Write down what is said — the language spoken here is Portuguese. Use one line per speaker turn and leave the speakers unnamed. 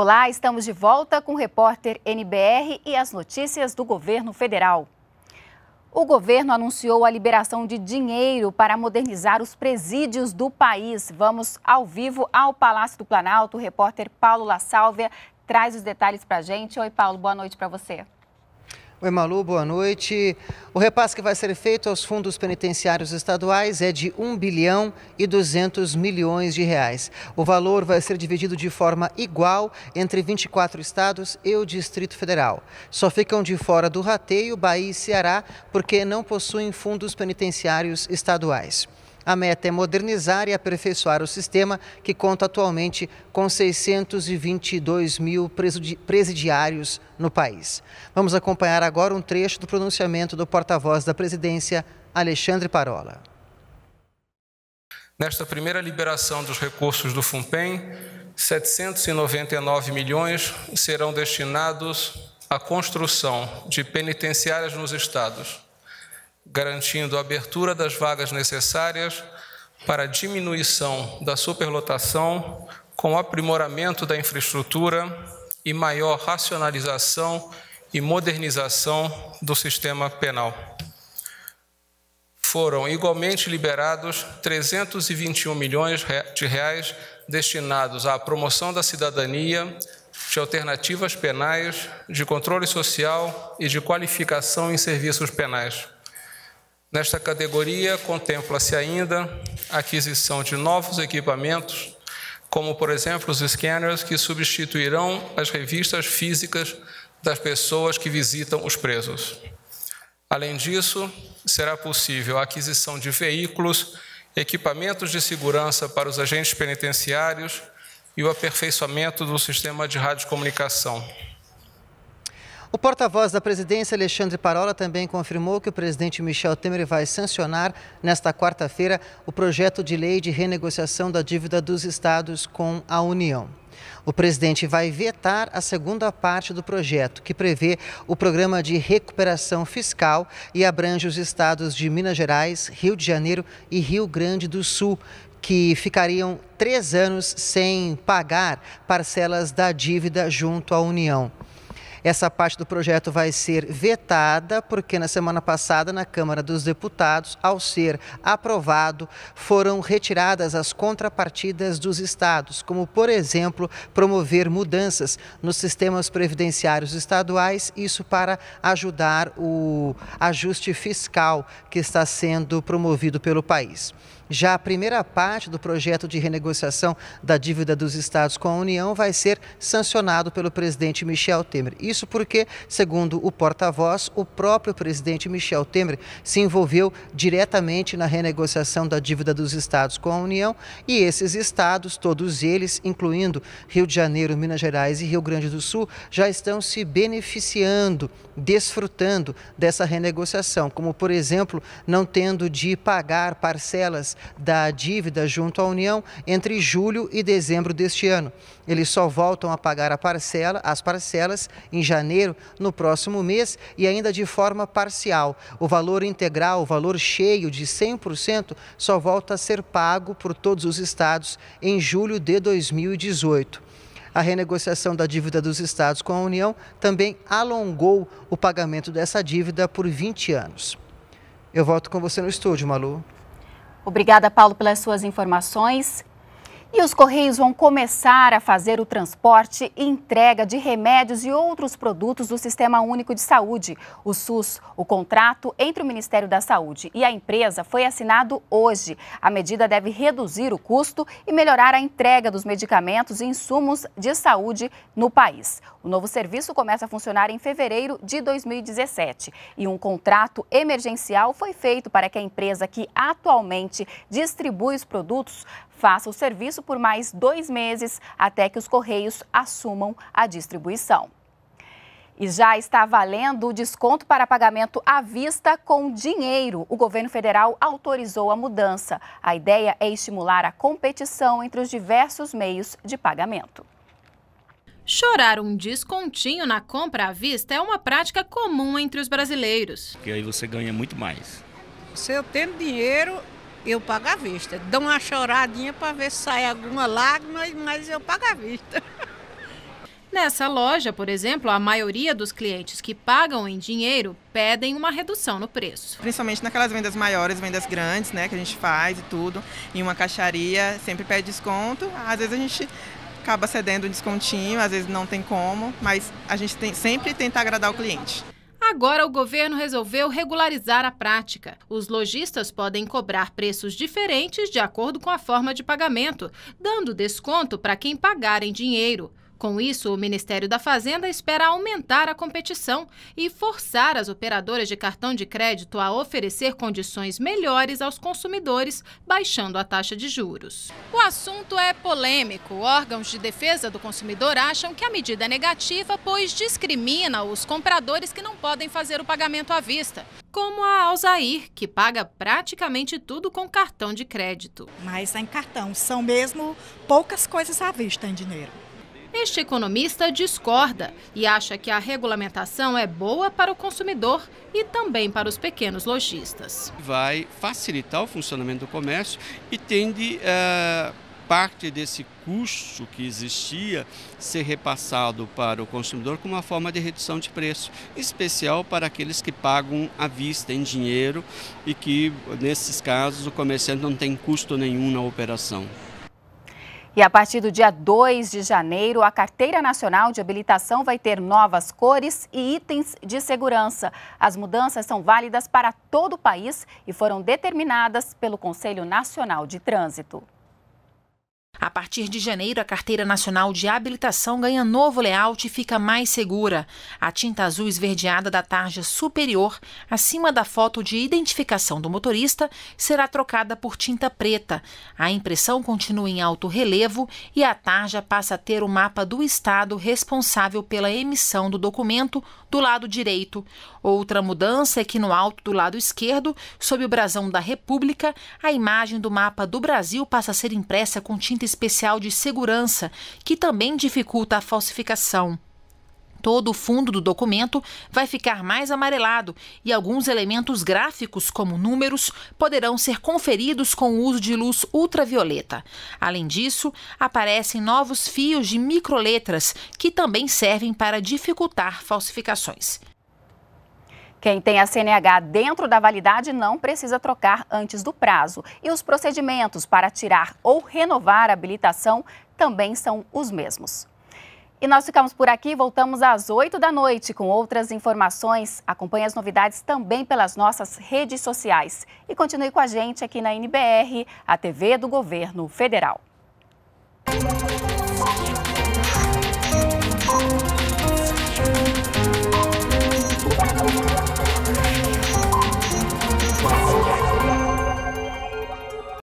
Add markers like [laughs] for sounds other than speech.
Olá, estamos de volta com o repórter NBR e as notícias do governo federal. O governo anunciou a liberação de dinheiro para modernizar os presídios do país. Vamos ao vivo ao Palácio do Planalto. O repórter Paulo La Sálvia traz os detalhes para a gente. Oi, Paulo, boa noite para você.
Oi, Malu, boa noite. O repasse que vai ser feito aos fundos penitenciários estaduais é de 1 bilhão e 200 milhões de reais. O valor vai ser dividido de forma igual entre 24 estados e o Distrito Federal. Só ficam de fora do rateio Bahia e Ceará porque não possuem fundos penitenciários estaduais. A meta é modernizar e aperfeiçoar o sistema, que conta atualmente com 622 mil presidiários no país. Vamos acompanhar agora um trecho do pronunciamento do porta-voz da presidência, Alexandre Parola.
Nesta primeira liberação dos recursos do FUNPEM, 799 milhões serão destinados à construção de penitenciárias nos estados garantindo a abertura das vagas necessárias para a diminuição da superlotação, com aprimoramento da infraestrutura e maior racionalização e modernização do sistema penal. Foram igualmente liberados 321 milhões de reais destinados à promoção da cidadania, de alternativas penais, de controle social e de qualificação em serviços penais. Nesta categoria, contempla-se ainda a aquisição de novos equipamentos, como, por exemplo, os scanners que substituirão as revistas físicas das pessoas que visitam os presos. Além disso, será possível a aquisição de veículos, equipamentos de segurança para os agentes penitenciários e o aperfeiçoamento do sistema de radiocomunicação.
O porta-voz da presidência, Alexandre Parola, também confirmou que o presidente Michel Temer vai sancionar, nesta quarta-feira, o projeto de lei de renegociação da dívida dos estados com a União. O presidente vai vetar a segunda parte do projeto, que prevê o programa de recuperação fiscal e abrange os estados de Minas Gerais, Rio de Janeiro e Rio Grande do Sul, que ficariam três anos sem pagar parcelas da dívida junto à União. Essa parte do projeto vai ser vetada, porque na semana passada, na Câmara dos Deputados, ao ser aprovado, foram retiradas as contrapartidas dos estados, como, por exemplo, promover mudanças nos sistemas previdenciários estaduais, isso para ajudar o ajuste fiscal que está sendo promovido pelo país. Já a primeira parte do projeto de renegociação da dívida dos estados com a União vai ser sancionado pelo presidente Michel Temer. Isso porque, segundo o porta-voz, o próprio presidente Michel Temer se envolveu diretamente na renegociação da dívida dos estados com a União e esses estados, todos eles, incluindo Rio de Janeiro, Minas Gerais e Rio Grande do Sul, já estão se beneficiando, desfrutando dessa renegociação, como, por exemplo, não tendo de pagar parcelas da dívida junto à União entre julho e dezembro deste ano. Eles só voltam a pagar a parcela, as parcelas em janeiro no próximo mês e ainda de forma parcial. O valor integral, o valor cheio de 100% só volta a ser pago por todos os estados em julho de 2018. A renegociação da dívida dos estados com a União também alongou o pagamento dessa dívida por 20 anos. Eu volto com você no estúdio, Malu.
Obrigada, Paulo, pelas suas informações. E os Correios vão começar a fazer o transporte e entrega de remédios e outros produtos do Sistema Único de Saúde, o SUS. O contrato entre o Ministério da Saúde e a empresa foi assinado hoje. A medida deve reduzir o custo e melhorar a entrega dos medicamentos e insumos de saúde no país. O novo serviço começa a funcionar em fevereiro de 2017 e um contrato emergencial foi feito para que a empresa que atualmente distribui os produtos faça o serviço por mais dois meses até que os Correios assumam a distribuição. E já está valendo o desconto para pagamento à vista com dinheiro. O governo federal autorizou a mudança. A ideia é estimular a competição entre os diversos
meios de pagamento. Chorar um descontinho na compra à vista é uma prática comum entre os brasileiros.
Porque aí você ganha muito mais.
Se eu tenho dinheiro, eu pago à vista. Dou uma choradinha para ver se sai alguma lágrima, mas eu pago à vista. [laughs] Nessa loja, por exemplo, a maioria dos clientes que pagam em dinheiro pedem uma redução no preço. Principalmente naquelas vendas maiores, vendas grandes, né, que a gente faz e tudo, em uma caixaria, sempre pede desconto. Às vezes a gente acaba cedendo um descontinho, às vezes não tem como, mas a gente tem, sempre tenta agradar o cliente. Agora o governo resolveu regularizar a prática. Os lojistas podem cobrar preços diferentes de acordo com a forma de pagamento, dando desconto para quem pagar em dinheiro. Com isso, o Ministério da Fazenda espera aumentar a competição e forçar as operadoras de cartão de crédito a oferecer condições melhores aos consumidores, baixando a taxa de juros. O assunto é polêmico. Órgãos de defesa do consumidor acham que a medida é negativa, pois discrimina os compradores que não podem fazer o pagamento à vista. Como a Alzair, que paga praticamente tudo com cartão de crédito. Mas em cartão, são mesmo poucas coisas à vista em dinheiro. Este economista discorda e acha que a regulamentação é boa para o consumidor e também para os pequenos lojistas.
Vai facilitar o funcionamento do comércio e tende a. Eh, parte desse custo que existia ser repassado para o consumidor como uma forma de redução de preço, especial para aqueles que pagam à vista, em dinheiro, e que, nesses casos, o comerciante não tem custo nenhum na operação.
E a partir do dia 2 de janeiro, a Carteira Nacional de Habilitação vai ter novas cores e itens de segurança. As mudanças são válidas para todo o país e foram determinadas pelo Conselho Nacional de Trânsito.
A partir de janeiro, a Carteira Nacional de Habilitação ganha novo layout e fica mais segura. A tinta azul esverdeada da tarja superior, acima da foto de identificação do motorista, será trocada por tinta preta. A impressão continua em alto relevo e a tarja passa a ter o mapa do estado responsável pela emissão do documento do lado direito. Outra mudança é que no alto do lado esquerdo, sob o brasão da República, a imagem do mapa do Brasil passa a ser impressa com tinta especial de segurança que também dificulta a falsificação. Todo o fundo do documento vai ficar mais amarelado e alguns elementos gráficos, como números, poderão ser conferidos com o uso de luz ultravioleta. Além disso, aparecem novos fios de microletras que também servem para dificultar falsificações. Quem tem a CNH dentro da validade não precisa
trocar antes do prazo. E os procedimentos para tirar ou renovar a habilitação também são os mesmos. E nós ficamos por aqui, voltamos às 8 da noite com outras informações. Acompanhe as novidades também pelas nossas redes sociais. E continue com a gente aqui na NBR, a TV do Governo Federal.